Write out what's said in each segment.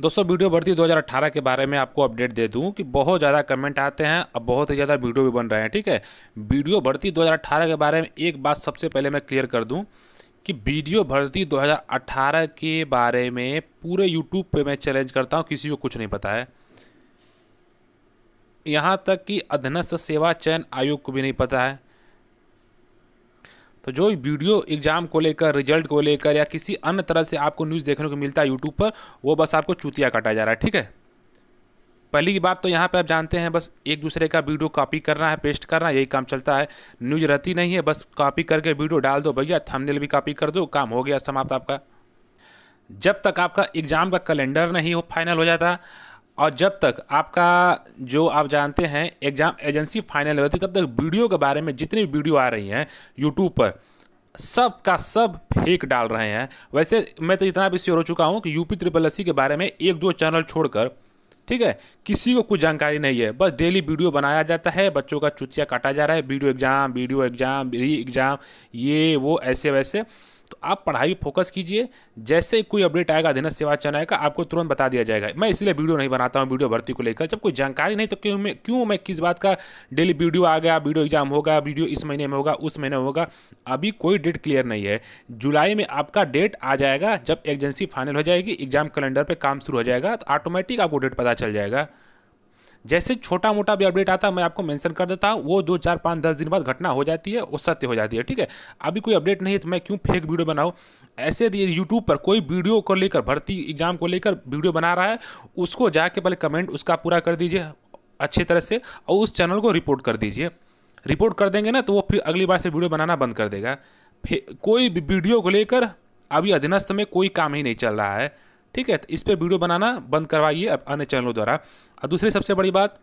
दोस्तों वीडियो भर्ती 2018 के बारे में आपको अपडेट दे दूं कि बहुत ज़्यादा कमेंट आते हैं अब बहुत ही ज़्यादा वीडियो भी बन रहे हैं ठीक है वीडियो भर्ती 2018 के बारे में एक बात सबसे पहले मैं क्लियर कर दूं कि वीडियो भर्ती 2018 के बारे में पूरे यूट्यूब पे मैं चैलेंज करता हूँ किसी को कुछ नहीं पता है यहाँ तक कि अधनस्थ सेवा चयन आयोग को भी नहीं पता है तो जो वीडियो एग्जाम को लेकर रिजल्ट को लेकर या किसी अन्य तरह से आपको न्यूज़ देखने को मिलता है यूट्यूब पर वो बस आपको चूतिया काटा जा रहा है ठीक है पहली बात तो यहाँ पे आप जानते हैं बस एक दूसरे का वीडियो कॉपी करना है पेस्ट करना है यही काम चलता है न्यूज रहती नहीं है बस कॉपी करके वीडियो डाल दो भैया थंबनेल भी कॉपी कर दो काम हो गया समाप्त आपका जब तक आपका एग्ज़ाम का कैलेंडर नहीं हो फाइनल हो जाता और जब तक आपका जो आप जानते हैं एग्ज़ाम एजेंसी फाइनल होती तब तक वीडियो के बारे में जितनी भी वीडियो आ रही हैं यूट्यूब पर सब का सब फेक डाल रहे हैं वैसे मैं तो इतना भी श्योर हो चुका हूँ कि यूपी ट्रिपल एस के बारे में एक दो चैनल छोड़कर ठीक है किसी को कुछ जानकारी नहीं है बस डेली वीडियो बनाया जाता है बच्चों का चुतिया काटा जा रहा है video exam video exam re exam ये वो ऐसे वैसे तो आप पढ़ाई फोकस कीजिए जैसे कोई अपडेट आएगा अधीनस्थ सेवा चयन आएगा आपको तुरंत बता दिया जाएगा मैं इसलिए वीडियो नहीं बनाता हूँ वीडियो भर्ती को लेकर जब कोई जानकारी नहीं तो क्यों मैं क्यों मैं किस बात का डेली वीडियो आ गया वीडियो एग्जाम होगा वीडियो इस महीने में होगा उस महीने में होगा अभी कोई डेट क्लियर नहीं है जुलाई में आपका डेट आ जाएगा जब एजेंसी फाइनल हो जाएगी एग्जाम कैलेंडर पर काम शुरू हो जाएगा तो ऑटोमेटिक आपको डेट पता चल जाएगा जैसे छोटा मोटा भी अपडेट आता मैं आपको मैंशन कर देता हूँ वो दो चार पाँच दस दिन बाद घटना हो जाती है वो सत्य हो जाती है ठीक है अभी कोई अपडेट नहीं है तो मैं क्यों फेक वीडियो बनाऊँ ऐसे यूट्यूब पर कोई वीडियो को लेकर भर्ती एग्जाम को लेकर वीडियो बना रहा है उसको जाके पहले कमेंट उसका पूरा कर दीजिए अच्छे तरह से और उस चैनल को रिपोर्ट कर दीजिए रिपोर्ट कर देंगे ना तो वो फिर अगली बार से वीडियो बनाना बंद कर देगा कोई वीडियो को लेकर अभी अधीनस्थ में कोई काम ही नहीं चल रहा है ठीक है तो इस पर वीडियो बनाना बंद करवाइए अन्य चैनलों द्वारा और दूसरी सबसे बड़ी बात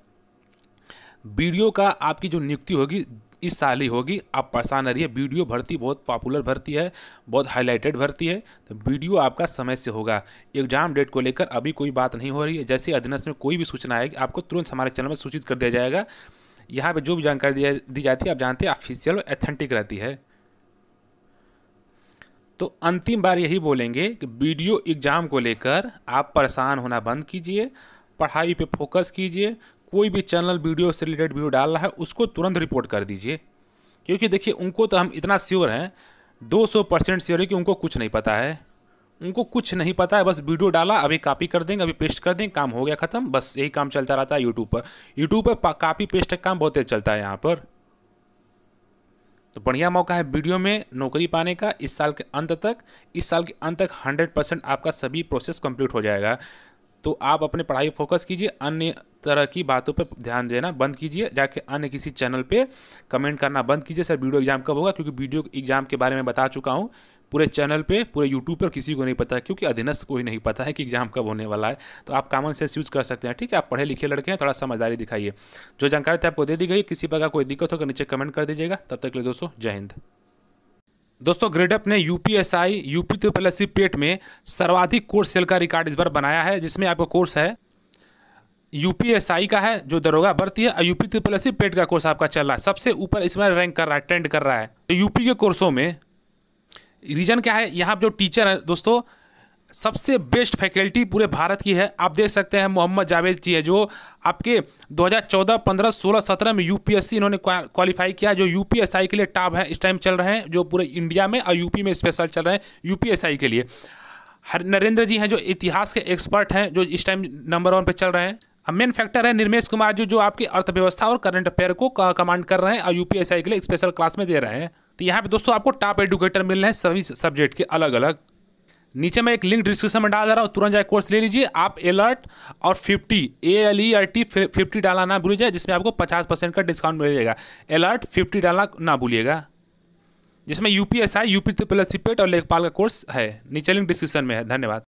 वीडियो का आपकी जो नियुक्ति होगी इस साल ही होगी आप परेशान न रहिए वीडियो भर्ती बहुत पॉपुलर भर्ती है बहुत हाईलाइटेड भर्ती है तो वीडियो आपका समय से होगा एग्जाम डेट को लेकर अभी कोई बात नहीं हो रही है जैसे अधीनस्थ में कोई भी सूचना आएगी आपको तुरंत हमारे चैनल में सूचित कर दिया जाएगा यहाँ पर जो भी जानकारी दी जाती है आप जानते हैं ऑफिशियल ऑथेंटिक एथेंटिक रहती है तो अंतिम बार यही बोलेंगे कि वीडियो एग्ज़ाम को लेकर आप परेशान होना बंद कीजिए पढ़ाई पे फोकस कीजिए कोई भी चैनल वीडियो से रिलेटेड वीडियो डाल रहा है उसको तुरंत रिपोर्ट कर दीजिए क्योंकि देखिए उनको तो हम इतना श्योर हैं 200 परसेंट श्योर है कि उनको कुछ नहीं पता है उनको कुछ नहीं पता है बस वीडियो डाला अभी कॉपी कर देंगे अभी पेस्ट कर देंगे काम हो गया ख़त्म बस यही काम चलता रहता है यूट्यूब पर यूट्यूब पर कापी पेस्ट का काम बहुत तेज चलता है यहाँ पर तो बढ़िया मौका है वीडियो में नौकरी पाने का इस साल के अंत तक इस साल के अंत तक हंड्रेड परसेंट आपका सभी प्रोसेस कंप्लीट हो जाएगा तो आप अपने पढ़ाई फोकस कीजिए अन्य तरह की बातों पर ध्यान देना बंद कीजिए जाके अन्य किसी चैनल पे कमेंट करना बंद कीजिए सर वीडियो एग्जाम कब होगा क्योंकि वीडियो एग्जाम के बारे में बता चुका हूँ पूरे चैनल पे पूरे यूट्यूब पर किसी को नहीं पता क्योंकि अधीनस्थ को ही नहीं पता है कि एग्जाम कब होने वाला है तो आप कॉमन सेंस यूज़ कर सकते हैं ठीक है आप पढ़े लिखे लड़के हैं थोड़ा समझदारी दिखाइए जो जानकारी थी आपको दे दी गई किसी प्रकार कोई दिक्कत होगा तो नीचे कमेंट कर दीजिएगा तब तक के लिए दोस्तों जय हिंद दोस्तों ग्रेडअप ने U P S I U P triple C PET में सर्वाधिक कोर्स सेल का रिकॉर्ड इस बार बनाया है जिसमें आपका कोर्स है यूपीएसआई का है जो दरोगा भर्ती है यूपी त्रिपल एस पेट का कोर्स आपका चल रहा है सबसे ऊपर इसमें रैंक कर रहा है ट्रेंड कर रहा है तो यूपी के कोर्सों में रीज़न क्या है यहाँ जो टीचर है दोस्तों सबसे बेस्ट फैकल्टी पूरे भारत की है आप देख सकते हैं मोहम्मद जावेद जी है जो आपके 2014, 15, 16, 17 में यूपीएससी इन्होंने क्वालिफाई किया जो यूपीएसआई के लिए टॉप है इस टाइम चल रहे हैं जो पूरे इंडिया में और यूपी में स्पेशल चल रहे हैं यूपीएसआई के लिए हर नरेंद्र जी हैं जो इतिहास के एक्सपर्ट हैं जो इस टाइम नंबर वन पर चल रहे हैं मेन फैक्टर है निर्मेश कुमार जी जो आपकी अर्थव्यवस्था और करंट अफेयर को कमांड कर रहे हैं और यूपीएसआई के लिए स्पेशल क्लास में दे रहे हैं तो यहाँ पे दोस्तों आपको टॉप एडुकेटर मिल रहे हैं सभी सब्जेक्ट के अलग अलग नीचे मैं एक लिंक डिस्क्रिप्शन में डाल दे रहा हूँ तुरंत जाए कोर्स ले लीजिए आप एलर्ट और fifty A L E R T fifty डालना ना भूलिए जिसमें आपको पचास परसेंट का डिस्काउंट मिल जाएगा एलर्ट फिफ्टी डालना ना भूलिएगा जिसमें U P S I U P triple और लेखपाल का कोर्स है नीचे लिंक डिस्क्रिप्शन में है धन्यवाद